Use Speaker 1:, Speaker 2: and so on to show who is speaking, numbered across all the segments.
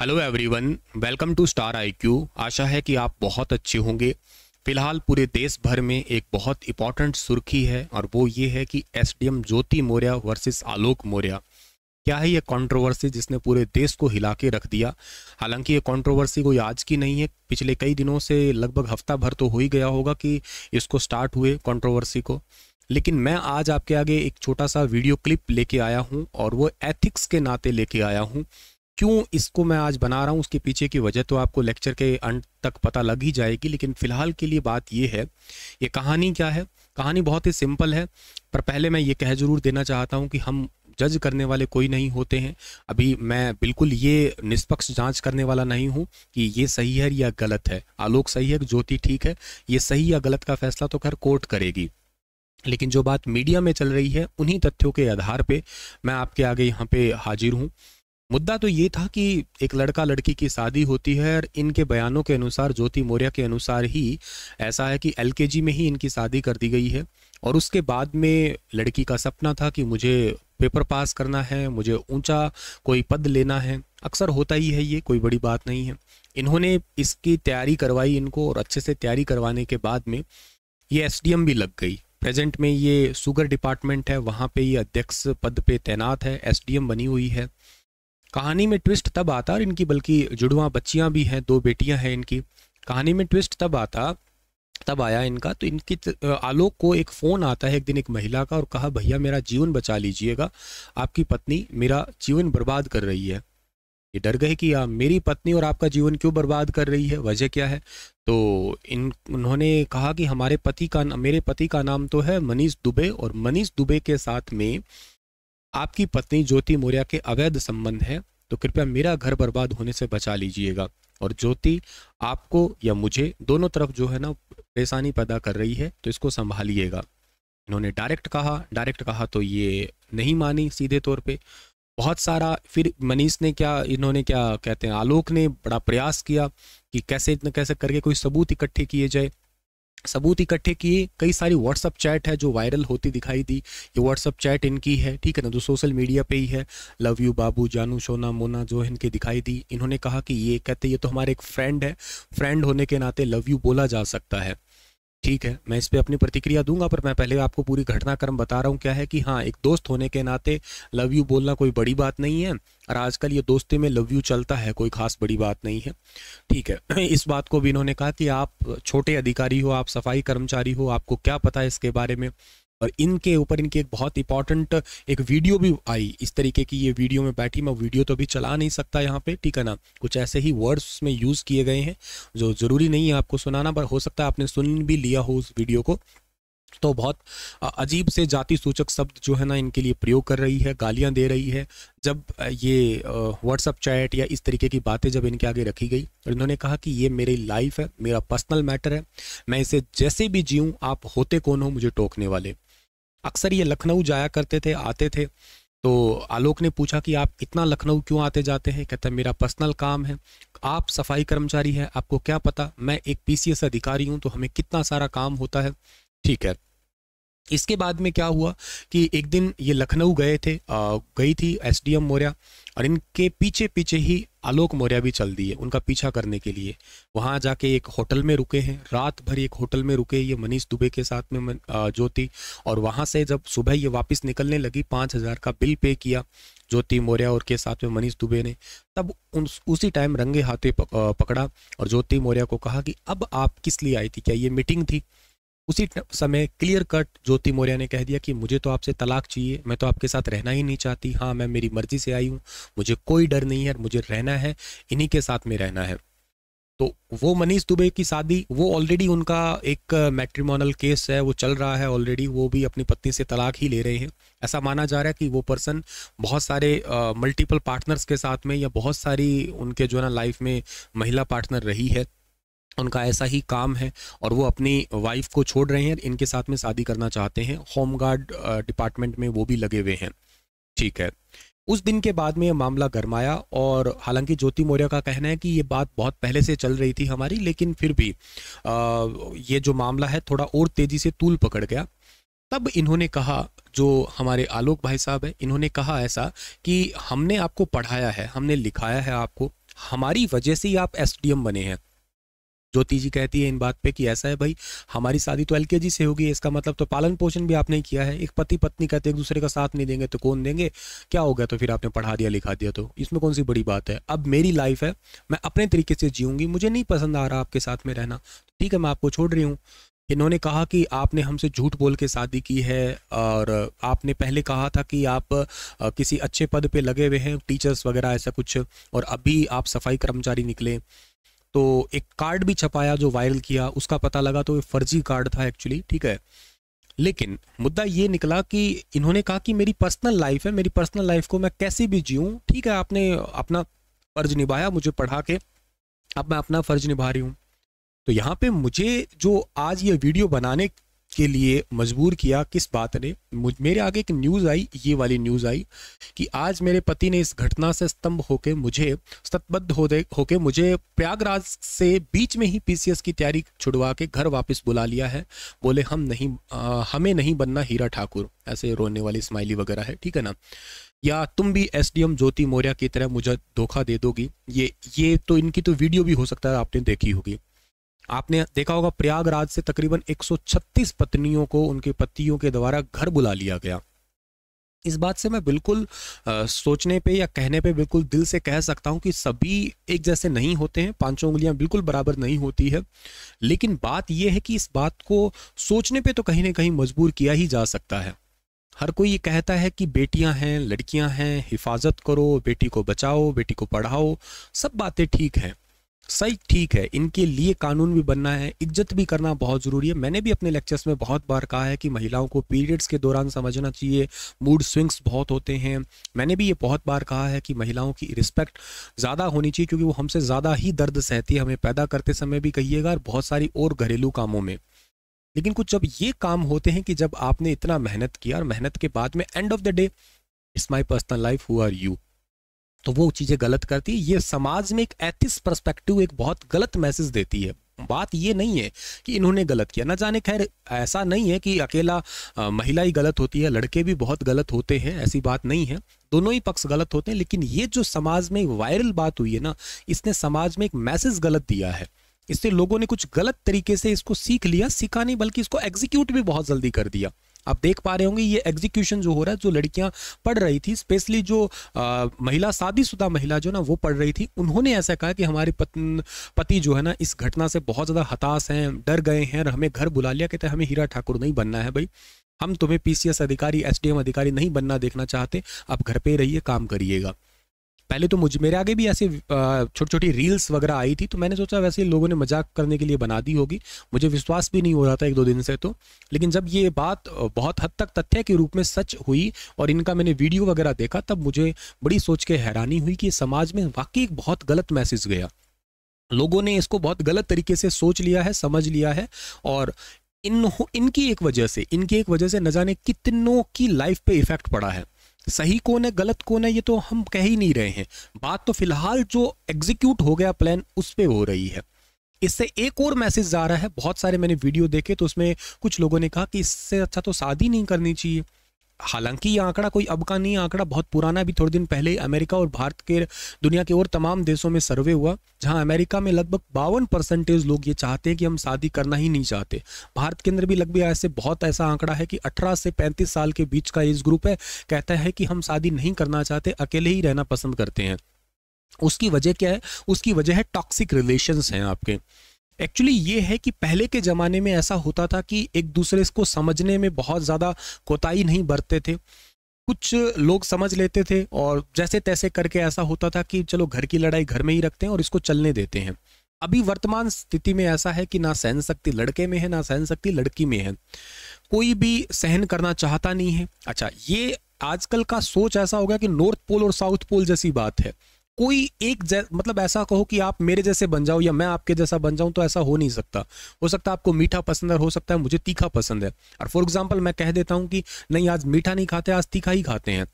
Speaker 1: hello everyone welcome to star IQ आशा है कि आप बहुत अच्छे होंगे फिलहाल पूरे देश भर में एक बहुत इंपॉर्टेंट सुर्खी है और वो ये है कि एसडीएम ज्योति मौर्या वर्सेस आलोक मौर्या क्या है ये कंट्रोवर्सी जिसने पूरे देश को हिला के रख दिया हालांकि ये कंट्रोवर्सी कोई आज की नहीं है पिछले कई दिनों से लगभग हफ्ता भर तो हो ही गया होगा कि इसको स्टार्ट हुए कंट्रोवर्सी को लेकिन मैं आज आपके आगे एक छोटा सा वीडियो क्लिप लेके आया हूँ और वो एथिक्स के नाते लेके आया हूँ क्यों इसको मैं आज बना रहा हूँ उसके पीछे की वजह तो आपको लेक्चर के अंत तक पता लग ही जाएगी लेकिन फ़िलहाल के लिए बात ये है ये कहानी क्या है कहानी बहुत ही सिंपल है पर पहले मैं ये कह जरूर देना चाहता हूँ कि हम जज करने वाले कोई नहीं होते हैं अभी मैं बिल्कुल ये निष्पक्ष जांच करने वाला नहीं हूँ कि ये सही है या गलत है आलोक सही है ज्योति ठीक है ये सही या गलत का फैसला तो खैर कोर्ट करेगी लेकिन जो बात मीडिया में चल रही है उन्हीं तथ्यों के आधार पे मैं आपके आगे यहाँ पे हाजिर हूँ मुद्दा तो ये था कि एक लड़का लड़की की शादी होती है और इनके बयानों के अनुसार ज्योति मौर्य के अनुसार ही ऐसा है कि एल में ही इनकी शादी कर दी गई है और उसके बाद में लड़की का सपना था कि मुझे पेपर पास करना है मुझे ऊंचा कोई पद लेना है अक्सर होता ही है ये कोई बड़ी बात नहीं है इन्होंने इसकी तैयारी करवाई इनको और अच्छे से तैयारी करवाने के बाद में ये एस भी लग गई प्रेजेंट में ये शुगर डिपार्टमेंट है वहाँ पे ये अध्यक्ष पद पे तैनात है एसडीएम बनी हुई है कहानी में ट्विस्ट तब आता और इनकी बल्कि जुड़वा बच्चियाँ भी हैं दो बेटियाँ हैं इनकी कहानी में ट्विस्ट तब आता तब आया इनका तो इनकी आलोक को एक फ़ोन आता है एक दिन एक महिला का और कहा भैया मेरा जीवन बचा लीजिएगा आपकी पत्नी मेरा जीवन बर्बाद कर रही है ये डर गए कि आ, मेरी पत्नी और आपका जीवन क्यों बर्बाद कर रही है वजह क्या है तो इन उन्होंने कहा कि हमारे पति का मेरे पति का नाम तो है मनीष दुबे और मनीष दुबे के साथ में आपकी पत्नी ज्योति मौर्या के अवैध संबंध है तो कृपया मेरा घर बर्बाद होने से बचा लीजिएगा और ज्योति आपको या मुझे दोनों तरफ जो है ना परेशानी पैदा कर रही है तो इसको संभालिएगा इन्होंने डायरेक्ट कहा डायरेक्ट कहा तो ये नहीं मानी सीधे तौर पे बहुत सारा फिर मनीष ने क्या इन्होंने क्या कहते हैं आलोक ने बड़ा प्रयास किया कि कैसे इतना कैसे करके कोई सबूत इकट्ठे किए जाए सबूत इकट्ठे किए कई सारी व्हाट्सअप चैट है जो वायरल होती दिखाई दी ये व्हाट्सअप चैट इनकी है ठीक है ना जो सोशल मीडिया पे ही है लव यू बाबू जानू सोना मोना जो इनके दिखाई दी इन्होंने कहा कि ये कहते ये तो हमारे एक फ्रेंड है फ्रेंड होने के नाते लव यू बोला जा सकता है ठीक है मैं इस पर अपनी प्रतिक्रिया दूंगा पर मैं पहले आपको पूरी घटनाक्रम बता रहा हूँ क्या है कि हाँ एक दोस्त होने के नाते लव यू बोलना कोई बड़ी बात नहीं है और आजकल ये दोस्ती में लव यू चलता है कोई खास बड़ी बात नहीं है ठीक है इस बात को भी इन्होंने कहा कि आप छोटे अधिकारी हो आप सफाई कर्मचारी हो आपको क्या पता है इसके बारे में और इनके ऊपर इनकी एक बहुत इंपॉर्टेंट एक वीडियो भी आई इस तरीके की ये वीडियो में बैठी मैं वीडियो तो अभी चला नहीं सकता यहाँ पे ठीक है ना कुछ ऐसे ही वर्ड्स में यूज़ किए गए हैं जो ज़रूरी नहीं है आपको सुनाना पर हो सकता है आपने सुन भी लिया हो उस वीडियो को तो बहुत अजीब से जाति सूचक शब्द जो है ना इनके लिए प्रयोग कर रही है गालियां दे रही है जब ये व्हाट्सअप चैट या इस तरीके की बातें जब इनके आगे रखी गई और इन्होंने कहा कि ये मेरी लाइफ है मेरा पर्सनल मैटर है मैं इसे जैसे भी जीऊँ आप होते कौन हो मुझे टोकने वाले अक्सर ये लखनऊ जाया करते थे आते थे तो आलोक ने पूछा कि आप इतना लखनऊ क्यों आते जाते हैं कहता है मेरा पर्सनल काम है आप सफाई कर्मचारी है आपको क्या पता मैं एक पीसीएस अधिकारी हूँ तो हमें कितना सारा काम होता है ठीक है इसके बाद में क्या हुआ कि एक दिन ये लखनऊ गए थे आ, गई थी एम मौर्या और इनके पीछे पीछे ही आलोक मौर्य भी चल दिए उनका पीछा करने के लिए वहाँ जाके एक होटल में रुके हैं रात भर एक होटल में रुके ये मनीष दुबे के साथ में ज्योति और वहाँ से जब सुबह ये वापस निकलने लगी पाँच हज़ार का बिल पे किया ज्योति मौर्य और के साथ में मनीष दुबे ने तब उन उसी टाइम रंगे हाथे पकड़ा और ज्योति मौर्य को कहा कि अब आप किस लिए आई थी क्या ये मीटिंग थी उसी समय क्लियर कट ज्योति मौर्य ने कह दिया कि मुझे तो आपसे तलाक चाहिए मैं तो आपके साथ रहना ही नहीं चाहती हाँ मैं मेरी मर्जी से आई हूँ मुझे कोई डर नहीं है मुझे रहना है इन्हीं के साथ में रहना है तो वो मनीष दुबे की शादी वो ऑलरेडी उनका एक मैट्रिमोनल केस है वो चल रहा है ऑलरेडी वो भी अपनी पत्नी से तलाक ही ले रहे हैं ऐसा माना जा रहा है कि वो पर्सन बहुत सारे मल्टीपल पार्टनर्स के साथ में या बहुत सारी उनके जो है ना लाइफ में महिला पार्टनर रही है उनका ऐसा ही काम है और वो अपनी वाइफ को छोड़ रहे हैं इनके साथ में शादी करना चाहते हैं होम गार्ड डिपार्टमेंट में वो भी लगे हुए हैं ठीक है उस दिन के बाद में यह मामला गरमाया और हालांकि ज्योति मौर्य का कहना है कि ये बात बहुत पहले से चल रही थी हमारी लेकिन फिर भी आ, ये जो मामला है थोड़ा और तेजी से तूल पकड़ गया तब इन्होंने कहा जो हमारे आलोक भाई साहब है इन्होंने कहा ऐसा कि हमने आपको पढ़ाया है हमने लिखाया है आपको हमारी वजह से ही आप एस बने हैं ज्योति जी कहती है इन बात पे कि ऐसा है भाई हमारी शादी तो एल से होगी इसका मतलब तो पालन पोषण भी आपने किया है एक पति पत्नी कहते एक दूसरे का साथ नहीं देंगे तो कौन देंगे क्या हो गया तो फिर आपने पढ़ा दिया लिखा दिया तो इसमें कौन सी बड़ी बात है अब मेरी लाइफ है मैं अपने तरीके से जीऊँगी मुझे नहीं पसंद आ रहा आपके साथ में रहना ठीक है मैं आपको छोड़ रही हूँ इन्होंने कहा कि आपने हमसे झूठ बोल के शादी की है और आपने पहले कहा था कि आप किसी अच्छे पद पे लगे हुए हैं टीचर्स वगैरह ऐसा कुछ और अभी आप सफाई कर्मचारी निकले तो एक कार्ड भी छपाया जो वायरल किया उसका पता लगा तो ये फर्जी कार्ड था एक्चुअली ठीक है लेकिन मुद्दा ये निकला कि इन्होंने कहा कि मेरी पर्सनल लाइफ है मेरी पर्सनल लाइफ को मैं कैसे भी जीऊँ ठीक है आपने अपना फ़र्ज निभाया मुझे पढ़ा के अब मैं अपना फ़र्ज निभा रही हूँ तो यहाँ पे मुझे जो आज ये वीडियो बनाने के लिए मजबूर किया किस बात ने मुझ मेरे आगे एक न्यूज़ आई ये वाली न्यूज़ आई कि आज मेरे पति ने इस घटना से स्तंभ होकर मुझे हो दे होके मुझे प्रयागराज से बीच में ही पीसीएस की तैयारी छुड़वा के घर वापस बुला लिया है बोले हम नहीं आ, हमें नहीं बनना हीरा ठाकुर ऐसे रोने वाली स्माइली वगैरह है ठीक है ना या तुम भी एस ज्योति मौर्य की तरह मुझे धोखा दे दोगी ये ये तो इनकी तो वीडियो भी हो सकता है आपने देखी होगी आपने देखा होगा प्रयागराज से तकरीबन 136 पत्नियों को उनके पतियों के द्वारा घर बुला लिया गया इस बात से मैं बिल्कुल आ, सोचने पे या कहने पे बिल्कुल दिल से कह सकता हूँ कि सभी एक जैसे नहीं होते हैं पांचों उंगलियाँ बिल्कुल बराबर नहीं होती है लेकिन बात यह है कि इस बात को सोचने पे तो कहीं ना कहीं मजबूर किया ही जा सकता है हर कोई ये कहता है कि बेटियां हैं लड़कियां हैं हिफाजत करो बेटी को बचाओ बेटी को पढ़ाओ सब बातें ठीक हैं सही ठीक है इनके लिए कानून भी बनना है इज्जत भी करना बहुत ज़रूरी है मैंने भी अपने लेक्चर्स में बहुत बार कहा है कि महिलाओं को पीरियड्स के दौरान समझना चाहिए मूड स्विंग्स बहुत होते हैं मैंने भी ये बहुत बार कहा है कि महिलाओं की रिस्पेक्ट ज़्यादा होनी चाहिए क्योंकि वो हमसे ज़्यादा ही दर्द सहती है हमें पैदा करते समय भी कहिएगा और बहुत सारी और घरेलू कामों में लेकिन कुछ जब ये काम होते हैं कि जब आपने इतना मेहनत किया और मेहनत के बाद में end of the day it's my personal life who are you तो वो चीज़ें गलत करती है ये समाज में एक एथिस परस्पेक्टिव एक बहुत गलत मैसेज देती है बात ये नहीं है कि इन्होंने गलत किया ना जाने खैर ऐसा नहीं है कि अकेला महिला ही गलत होती है लड़के भी बहुत गलत होते हैं ऐसी बात नहीं है दोनों ही पक्ष गलत होते हैं लेकिन ये जो समाज में वायरल बात हुई है ना इसने समाज में एक मैसेज गलत दिया है इससे लोगों ने कुछ गलत तरीके से इसको सीख लिया सीखा नहीं बल्कि इसको एग्जीक्यूट भी बहुत जल्दी कर दिया आप देख पा रहे होंगे ये एग्जीक्यूशन जो हो रहा है जो लड़कियां पढ़ रही थी स्पेशली जो आ, महिला शादीशुदा महिला जो ना वो पढ़ रही थी उन्होंने ऐसा कहा कि हमारे पति जो है ना इस घटना से बहुत ज़्यादा हताश हैं डर गए हैं और हमें घर बुला लिया कहते हैं हमें हीरा ठाकुर नहीं बनना है भाई हम तुम्हें पीसीएस अधिकारी एसडीएम अधिकारी नहीं बनना देखना चाहते आप घर पे रहिए काम करिएगा पहले तो मुझ मेरे आगे भी ऐसे छोटी छोटी रील्स वगैरह आई थी तो मैंने सोचा वैसे लोगों ने मजाक करने के लिए बना दी होगी मुझे विश्वास भी नहीं हो रहा था एक दो दिन से तो लेकिन जब ये बात बहुत हद तक तथ्य के रूप में सच हुई और इनका मैंने वीडियो वगैरह देखा तब मुझे बड़ी सोच के हैरानी हुई कि समाज में वाकई एक बहुत गलत मैसेज गया लोगों ने इसको बहुत गलत तरीके से सोच लिया है समझ लिया है और इन इनकी एक वजह से इनकी एक वजह से न जाने कितनों की लाइफ पे इफेक्ट पड़ा है सही कौन है गलत कौन है ये तो हम कह ही नहीं रहे हैं बात तो फिलहाल जो एग्जीक्यूट हो गया प्लान उस पर हो रही है इससे एक और मैसेज जा रहा है बहुत सारे मैंने वीडियो देखे तो उसमें कुछ लोगों ने कहा कि इससे अच्छा तो शादी नहीं करनी चाहिए हालांकि यह आंकड़ा कोई अब का नहीं आंकड़ा बहुत पुराना भी थोड़े दिन पहले ही अमेरिका और भारत के दुनिया के और तमाम देशों में सर्वे हुआ जहां अमेरिका में लगभग बावन परसेंटेज लोग ये चाहते हैं कि हम शादी करना ही नहीं चाहते भारत के अंदर भी लगभग ऐसे बहुत ऐसा आंकड़ा है कि अठारह से पैंतीस साल के बीच का एज ग्रुप है कहता है कि हम शादी नहीं करना चाहते अकेले ही रहना पसंद करते हैं उसकी वजह क्या है उसकी वजह है टॉक्सिक रिलेशंस हैं आपके एक्चुअली ये है कि पहले के ज़माने में ऐसा होता था कि एक दूसरे को समझने में बहुत ज़्यादा कोताही नहीं बरते थे कुछ लोग समझ लेते थे और जैसे तैसे करके ऐसा होता था कि चलो घर की लड़ाई घर में ही रखते हैं और इसको चलने देते हैं अभी वर्तमान स्थिति में ऐसा है कि ना सहन शक्ति लड़के में है ना सहन शक्ति लड़की में है कोई भी सहन करना चाहता नहीं है अच्छा ये आजकल का सोच ऐसा हो गया कि नॉर्थ पोल और साउथ पोल जैसी बात है कोई एक मतलब ऐसा कहो कि आप मेरे जैसे बन जाओ या मैं आपके जैसा बन जाऊं तो ऐसा हो नहीं सकता हो सकता है आपको मीठा पसंद है हो सकता है मुझे तीखा पसंद है और फॉर एग्जाम्पल मैं कह देता हूं कि नहीं आज मीठा नहीं खाते आज तीखा ही खाते हैं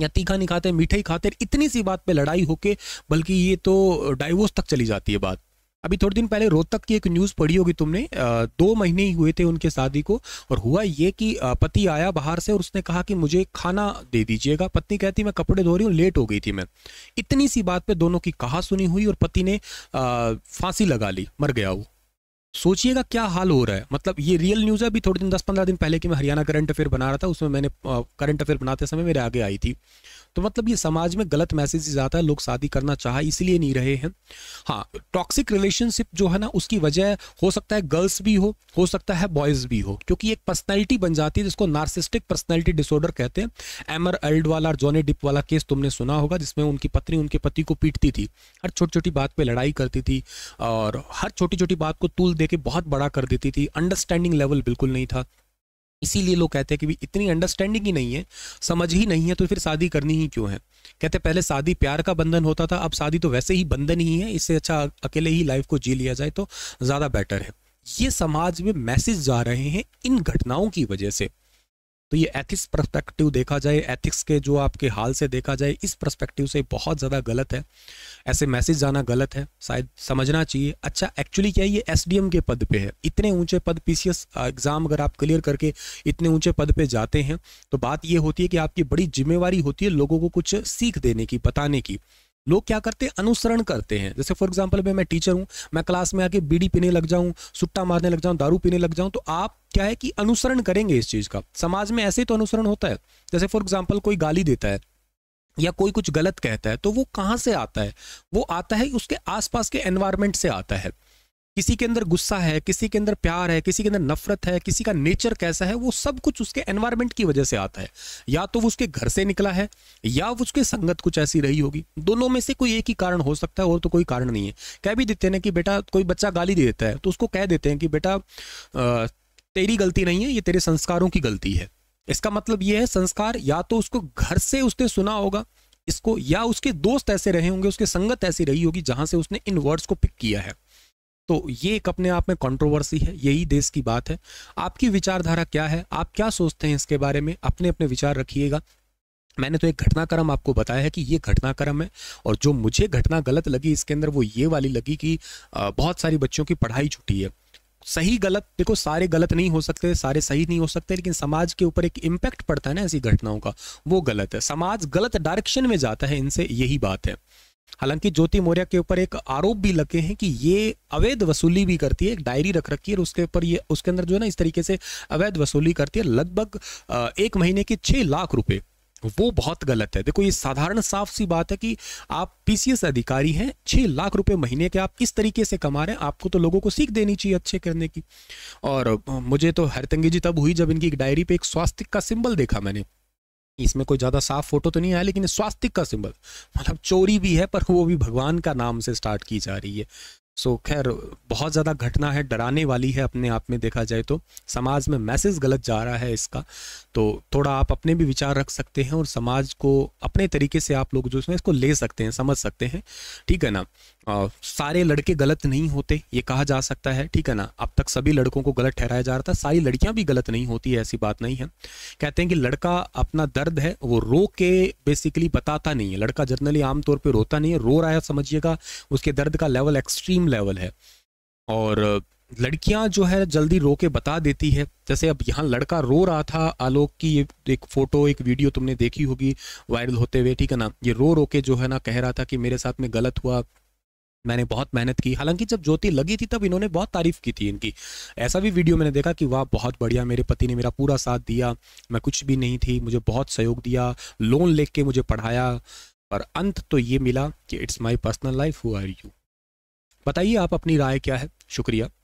Speaker 1: या तीखा नहीं खाते मीठा ही खाते इतनी सी बात पे लड़ाई होके बल्कि ये तो डाइवोर्स तक चली जाती है बात अभी थोड़े दिन पहले रोहतक की एक न्यूज़ पढ़ी होगी तुमने दो महीने ही हुए थे उनके शादी को और हुआ ये कि पति आया बाहर से और उसने कहा कि मुझे खाना दे दीजिएगा पत्नी कहती मैं कपड़े धो रही हूँ लेट हो गई थी मैं इतनी सी बात पे दोनों की कहा सुनी हुई और पति ने फांसी लगा ली मर गया वो सोचिएगा क्या हाल हो रहा है मतलब ये रियल न्यूज़ है अभी थोड़े दिन दस पंद्रह दिन पहले कि मैं हरियाणा करंट अफेयर बना रहा था उसमें मैंने करंट अफेयर बनाते समय मेरे आगे आई थी तो मतलब ये समाज में गलत मैसेज आता है लोग शादी करना चाह इसलिए नहीं रहे हैं हाँ टॉक्सिक रिलेशनशिप जो है ना उसकी वजह हो सकता है गर्ल्स भी हो हो सकता है बॉयज भी हो क्योंकि एक पर्सनैलिटी बन जाती है जिसको नार्सिस्टिक पर्सनैलिटी डिसऑर्डर कहते हैं एमर एल्ड वाला और जॉनी डिप वाला केस तुमने सुना होगा जिसमें उनकी पत्नी उनके पति को पीटती थी हर छोटी छोटी बात पर लड़ाई करती थी और हर छोटी छोटी बात को तूल दे के बहुत बड़ा कर देती थी अंडरस्टैंडिंग लेवल बिल्कुल नहीं था इसीलिए लोग कहते हैं कि भाई इतनी अंडरस्टैंडिंग ही नहीं है समझ ही नहीं है तो फिर शादी करनी ही क्यों है कहते पहले शादी प्यार का बंधन होता था अब शादी तो वैसे ही बंधन ही है इससे अच्छा अकेले ही लाइफ को जी लिया जाए तो ज़्यादा बेटर है ये समाज में मैसेज जा रहे हैं इन घटनाओं की वजह से तो ये एथिक्स परस्पेक्टिव देखा जाए एथिक्स के जो आपके हाल से देखा जाए इस परस्पेक्टिव से बहुत ज़्यादा गलत है ऐसे मैसेज जाना गलत है शायद समझना चाहिए अच्छा एक्चुअली क्या है ये एस के पद पे है इतने ऊंचे पद पी एग्ज़ाम अगर आप क्लियर करके इतने ऊंचे पद पे जाते हैं तो बात ये होती है कि आपकी बड़ी जिम्मेवारी होती है लोगों को कुछ सीख देने की बताने की लोग क्या करते हैं अनुसरण करते हैं जैसे फॉर एग्जाम्पल मैं मैं टीचर हूँ मैं क्लास में आके बीड़ी पीने लग जाऊँ सुट्टा मारने लग जाऊँ दारू पीने लग जाऊँ तो आप क्या है कि अनुसरण करेंगे इस चीज़ का समाज में ऐसे ही तो अनुसरण होता है जैसे फॉर एग्जाम्पल कोई गाली देता है या कोई कुछ गलत कहता है तो वो कहाँ से आता है वो आता है उसके आसपास के एनवायरमेंट से आता है किसी के अंदर गुस्सा है किसी के अंदर प्यार है किसी के अंदर नफरत है किसी का नेचर कैसा है वो सब कुछ उसके एनवायरमेंट की वजह से आता है या तो वो उसके घर से निकला है या उसके संगत कुछ ऐसी रही होगी दोनों में से कोई एक ही कारण हो सकता है और तो कोई कारण नहीं है कह भी देते हैं ना कि बेटा कोई बच्चा गाली दे देता है तो उसको कह देते हैं कि बेटा तेरी गलती नहीं है ये तेरे संस्कारों की गलती है इसका मतलब ये है संस्कार या तो उसको घर से उसने सुना होगा इसको या उसके दोस्त ऐसे रहे होंगे उसके संगत ऐसी रही होगी जहां से उसने इन वर्ड्स को पिक किया है तो ये एक अपने आप में कंट्रोवर्सी है यही देश की बात है आपकी विचारधारा क्या है आप क्या सोचते हैं इसके बारे में अपने अपने विचार रखिएगा मैंने तो एक घटनाक्रम आपको बताया है कि ये घटनाक्रम है और जो मुझे घटना गलत लगी इसके अंदर वो ये वाली लगी कि बहुत सारी बच्चों की पढ़ाई छुटी है सही गलत देखो सारे गलत नहीं हो सकते सारे सही नहीं हो सकते लेकिन समाज के ऊपर एक इम्पैक्ट पड़ता है ना ऐसी घटनाओं का वो गलत है समाज गलत डायरेक्शन में जाता है इनसे यही बात है हालांकि ज्योति मौर्य के ऊपर एक आरोप भी लगे हैं कि ये अवैध वसूली भी करती है एक डायरी रख रखी है और उसके ऊपर ये उसके अंदर जो है ना इस तरीके से अवैध वसूली करती है लगभग एक महीने के छः लाख रुपए वो बहुत गलत है देखो ये साधारण साफ सी बात है कि आप पीसीएस अधिकारी हैं छः लाख रुपए महीने के आप किस तरीके से कमा रहे हैं आपको तो लोगों को सीख देनी चाहिए अच्छे करने की और मुझे तो हरतंगी जी तब हुई जब इनकी एक डायरी पे एक स्वास्थ्य का सिंबल देखा मैंने इसमें कोई ज़्यादा साफ फोटो तो नहीं आया लेकिन स्वास्तिक का सिंबल मतलब चोरी भी है पर वो भी भगवान का नाम से स्टार्ट की जा रही है सो so, खैर बहुत ज़्यादा घटना है डराने वाली है अपने आप में देखा जाए तो समाज में मैसेज गलत जा रहा है इसका तो थोड़ा आप अपने भी विचार रख सकते हैं और समाज को अपने तरीके से आप लोग जो इसमें इसको ले सकते हैं समझ सकते हैं ठीक है ना आ, सारे लड़के गलत नहीं होते ये कहा जा सकता है ठीक है ना अब तक सभी लड़कों को गलत ठहराया जा रहा था सारी लड़कियां भी गलत नहीं होती है ऐसी बात नहीं है कहते हैं कि लड़का अपना दर्द है वो रो के बेसिकली बताता नहीं है लड़का जनरली आमतौर पर रोता नहीं है रो रहा है समझिएगा उसके दर्द का लेवल एक्सट्रीम लेवल है और लड़कियां जो है जल्दी रो के बता देती है जैसे अब यहाँ लड़का रो रहा था आलोक की ये एक फ़ोटो एक वीडियो तुमने देखी होगी वायरल होते हुए ठीक है ना ये रो रो के जो है ना कह रहा था कि मेरे साथ में गलत हुआ मैंने बहुत मेहनत की हालांकि जब ज्योति लगी थी तब इन्होंने बहुत तारीफ की थी इनकी ऐसा भी वीडियो मैंने देखा कि वाह बहुत बढ़िया मेरे पति ने मेरा पूरा साथ दिया मैं कुछ भी नहीं थी मुझे बहुत सहयोग दिया लोन ले के मुझे पढ़ाया पर अंत तो ये मिला कि it's my personal life who are you बताइए आप अपनी राय क्या है शुक्रिया